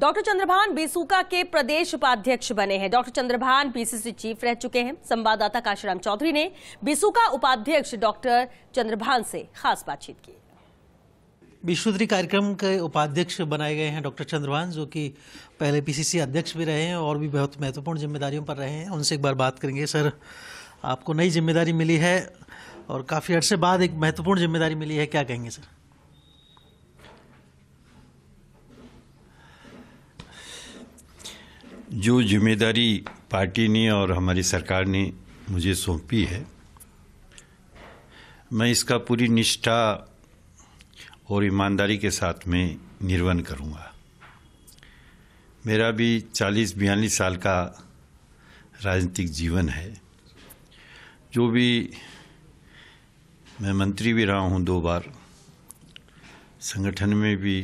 doctor Chandrabhan बेसुका के प्रदेश उपाध्यक्ष बने हैं डॉक्टर चंद्रभान पीसीसी चीफ रह चुके हैं संवाददाता काशीराम चौधरी ने बेसुका उपाध्यक्ष डॉक्टर चंद्रभान से खास बातचीत की विश्वधरी कार्यक्रम के उपाध्यक्ष बनाए गए हैं डॉक्टर चंद्रभान जो कि पहले पीसीसी अध्यक्ष भी रहे हैं और भी बहुत महत्वपूर्ण जिम्मेदारियों पर रहे हैं उनसे एक बार बात करेंगे सर आपको नई जिम्मेदारी मिली है और काफ़ी अर्से बाद एक महत्वपूर्ण जिम्मेदारी मिली है क्या कहेंगे सर जो जिम्मेदारी पार्टी ने और हमारी सरकार ने मुझे सौंपी है मैं इसका पूरी निष्ठा और ईमानदारी के साथ में निर्वहन करूँगा मेरा भी 40 बयालीस साल का राजनीतिक जीवन है जो भी मैं मंत्री भी रहा हूँ दो बार संगठन में भी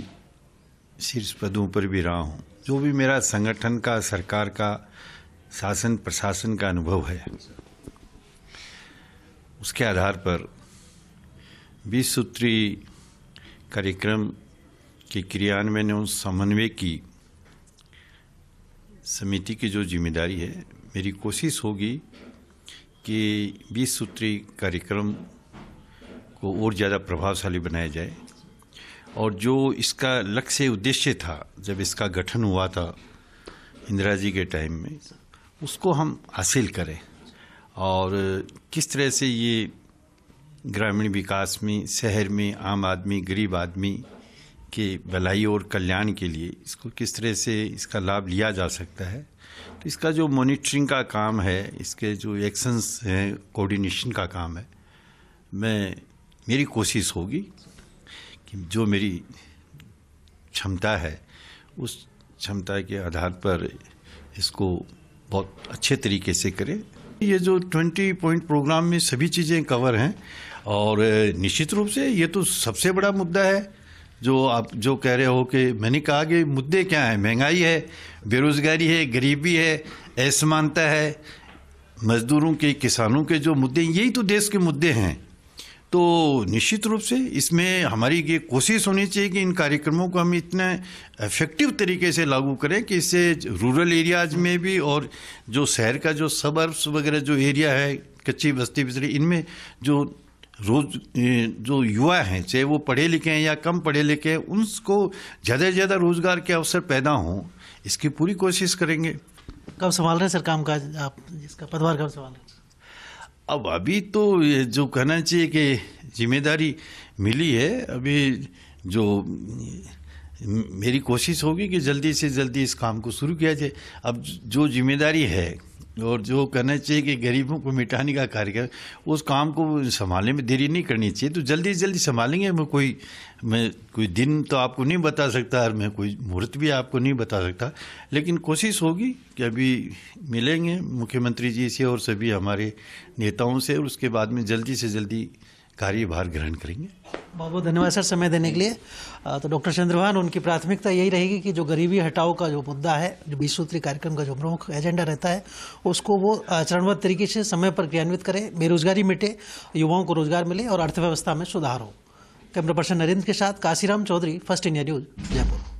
शीर्ष पदों पर भी रहा हूँ जो भी मेरा संगठन का सरकार का शासन प्रशासन का अनुभव है उसके आधार पर बीस सूत्री कार्यक्रम के क्रियान्वयन एवं समन्वय की समिति की जो जिम्मेदारी है मेरी कोशिश होगी कि बीस सूत्री कार्यक्रम को और ज़्यादा प्रभावशाली बनाया जाए और जो इसका लक्ष्य उद्देश्य था जब इसका गठन हुआ था इंदिरा जी के टाइम में उसको हम हासिल करें और किस तरह से ये ग्रामीण विकास में शहर में आम आदमी गरीब आदमी के भलाई और कल्याण के लिए इसको किस तरह से इसका लाभ लिया जा सकता है तो इसका जो मॉनिटरिंग का काम है इसके जो एक्शंस हैं कोऑर्डिनेशन का काम है मैं मेरी कोशिश होगी कि जो मेरी क्षमता है उस क्षमता के आधार पर इसको बहुत अच्छे तरीके से करें ये जो ट्वेंटी पॉइंट प्रोग्राम में सभी चीज़ें कवर हैं और निश्चित रूप से ये तो सबसे बड़ा मुद्दा है जो आप जो कह रहे हो कि मैंने कहा कि मुद्दे क्या हैं महंगाई है बेरोज़गारी है गरीबी है असमानता है मजदूरों के किसानों के जो मुद्दे यही तो देश के मुद्दे हैं तो निश्चित रूप से इसमें हमारी ये कोशिश होनी चाहिए कि इन कार्यक्रमों को हम इतने इफेक्टिव तरीके से लागू करें कि इससे रूरल एरियाज में भी और जो शहर का जो सबर्ब्स वगैरह जो एरिया है कच्ची बस्ती बिस्ती इनमें जो रोज जो युवा हैं चाहे वो पढ़े लिखे हैं या कम पढ़े लिखे हैं उनको ज़्यादा से ज़्यादा रोजगार के अवसर पैदा हों इसकी पूरी कोशिश करेंगे कब संभाल रहे हैं सर काम काज आप इसका पदभार कब संभाल रहे हैं अब अभी तो ये जो कहना चाहिए कि जिम्मेदारी मिली है अभी जो मेरी कोशिश होगी कि जल्दी से जल्दी इस काम को शुरू किया जाए अब जो जिम्मेदारी है और जो कहना चाहिए कि गरीबों को मिटाने का कार्य उस काम को संभालने में देरी नहीं करनी चाहिए तो जल्दी से जल्दी संभालेंगे मैं कोई मैं कोई दिन तो आपको नहीं बता सकता और मैं कोई मुहूर्त भी आपको नहीं बता सकता लेकिन कोशिश होगी कि अभी मिलेंगे मुख्यमंत्री जी से और सभी हमारे नेताओं से और उसके बाद में जल्दी से जल्दी कार्यभार ग्रहण करेंगे बहुत बहुत धन्यवाद सर समय देने के लिए तो डॉक्टर चंद्रवान उनकी प्राथमिकता यही रहेगी कि जो गरीबी हटाओ का जो मुद्दा है जो बीस सूत्री कार्यक्रम का जो प्रमुख एजेंडा रहता है उसको वो चरणबद्ध तरीके से समय पर क्रियान्वित करें बेरोजगारी मिटे युवाओं को रोजगार मिले और अर्थव्यवस्था में सुधार हो कैमरा पर्सन नरेंद्र के साथ Kashiram Chaudhary first India news Jaipur